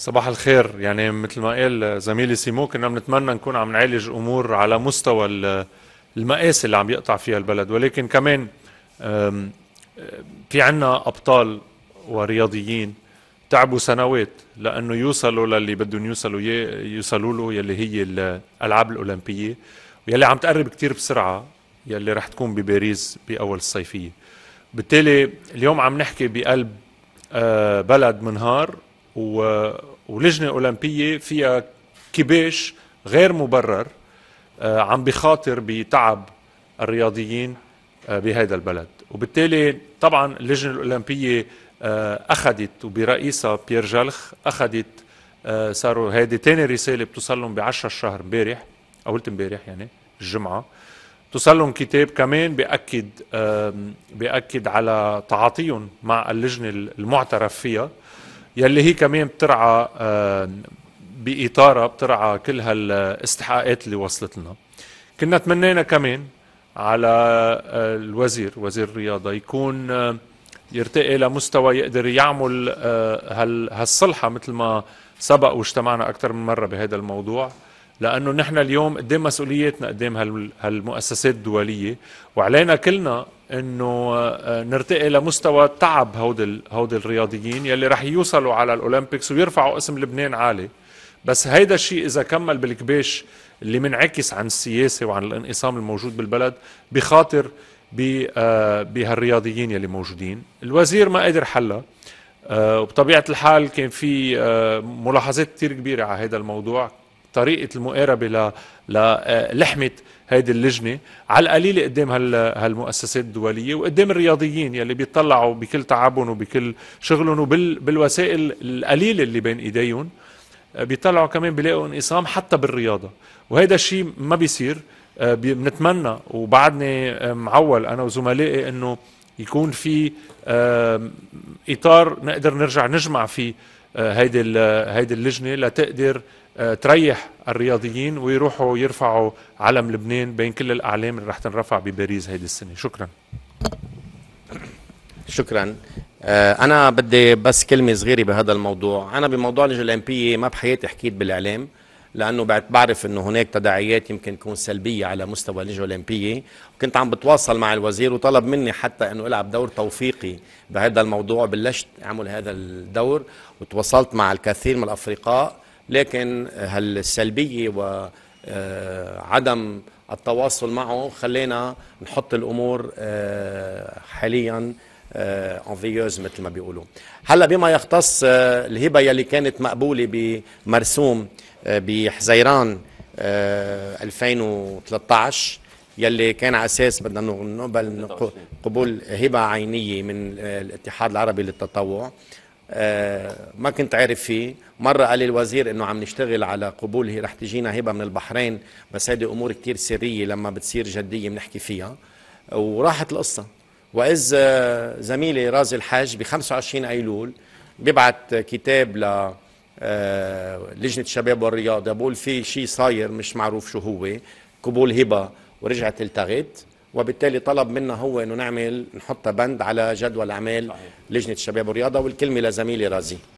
صباح الخير يعني مثل ما قال زميلي سيمو كنا بنتمنى نكون عم نعالج امور على مستوى المقاس اللي عم يقطع فيها البلد ولكن كمان في عنا ابطال ورياضيين تعبوا سنوات لانه يوصلوا للي بدهم يوصلوا يوصلوا له يلي هي الالعاب الاولمبيه ويلي عم تقرب كثير بسرعه يلي رح تكون بباريس باول الصيفيه بالتالي اليوم عم نحكي بقلب آه، بلد منهار ولجنه اولمبيه فيها كباش غير مبرر آه، عم بخاطر بتعب الرياضيين آه، بهذا البلد وبالتالي طبعا اللجنه الاولمبيه آه، اخذت وبرئيسها بيير جلخ اخذت صاروا هيدي ثاني رساله بتوصلهم ب 10 الشهر امبارح قلت امبارح يعني الجمعه توصل كتاب كمان بأكد بأكد على تعاطيهم مع اللجنة المعترف فيها يلي هي كمان بترعى آه، باطارها بترعى كل هالاستحقاقات اللي وصلت لنا كنا تمنينا كمان على آه، الوزير وزير الرياضه يكون آه، يرتقي لمستوى يقدر يعمل هالصلحه مثل ما سبق واجتمعنا اكثر من مره بهذا الموضوع لانه نحن اليوم قدام إيه مسؤوليتنا قدام إيه هالمؤسسات الدوليه وعلينا كلنا انه آه، نرتقي لمستوى تعب هودي هودي الرياضيين يلي رح يوصلوا على الاولمبيكس ويرفعوا اسم لبنان عالي بس هيدا الشيء اذا كمل بالكبيش اللي منعكس عن السياسه وعن الانقسام الموجود بالبلد بخاطر آه، بهالرياضيين يلي موجودين الوزير ما قدر حلها آه، وبطبيعه الحال كان في ملاحظات كثير كبيره على هذا الموضوع طريقه المقاربه للحمه آه، هيدي اللجنه على القليله قدام هالمؤسسات الدوليه وقدام الرياضيين يلي بيطلعوا بكل تعبهم وبكل شغلهم وبالوسائل القليله اللي بين ايديهم آه، بيطلعوا كمان بيلاقوا انقسام حتى بالرياضه وهذا الشيء ما بيصير آه، بنتمنى وبعدني معول انا وزملائي انه يكون في اطار نقدر نرجع نجمع فيه هيدي هيدي اللجنه لتقدر آه، تريح الرياضيين ويروحوا يرفعوا علم لبنان بين كل الاعلام اللي رح تنرفع بباريس هيدي السنه شكرا شكرا آه، انا بدي بس كلمه صغيره بهذا الموضوع انا بموضوع اللجنه الاولمبيه ما بحياتي حكيت بالاعلام لانه بعرف انه هناك تداعيات يمكن تكون سلبيه على مستوى اللجنه الاولمبيه وكنت عم بتواصل مع الوزير وطلب مني حتى انه العب دور توفيقي بهذا الموضوع بلشت اعمل هذا الدور وتواصلت مع الكثير من الافرقاء لكن هالسلبية وعدم آه، التواصل معه خلينا نحط الأمور آه، حالياً انفيوز آه، مثل ما بيقولوا هلا بما يختص الهبه يلي كانت مقبوله بمرسوم بحزيران 2013 يلي كان على اساس بدنا نقبل قبول هبه عينيه من الاتحاد العربي للتطوع آه، ما كنت عارف فيه مرة قال لي الوزير انه عم نشتغل على قبوله رح تجينا هبة من البحرين بس هذه امور كتير سرية لما بتصير جدية بنحكي فيها وراحت القصة وإذ آه، زميلي رازي الحاج ب 25 أيلول بيبعت كتاب ل آه، لجنة الشباب والرياضة بقول في شيء صاير مش معروف شو هو قبول هبة ورجعت التغت وبالتالي طلب منا هو انه نعمل نحط بند على جدول اعمال لجنه الشباب والرياضه والكلمه لزميلي رازي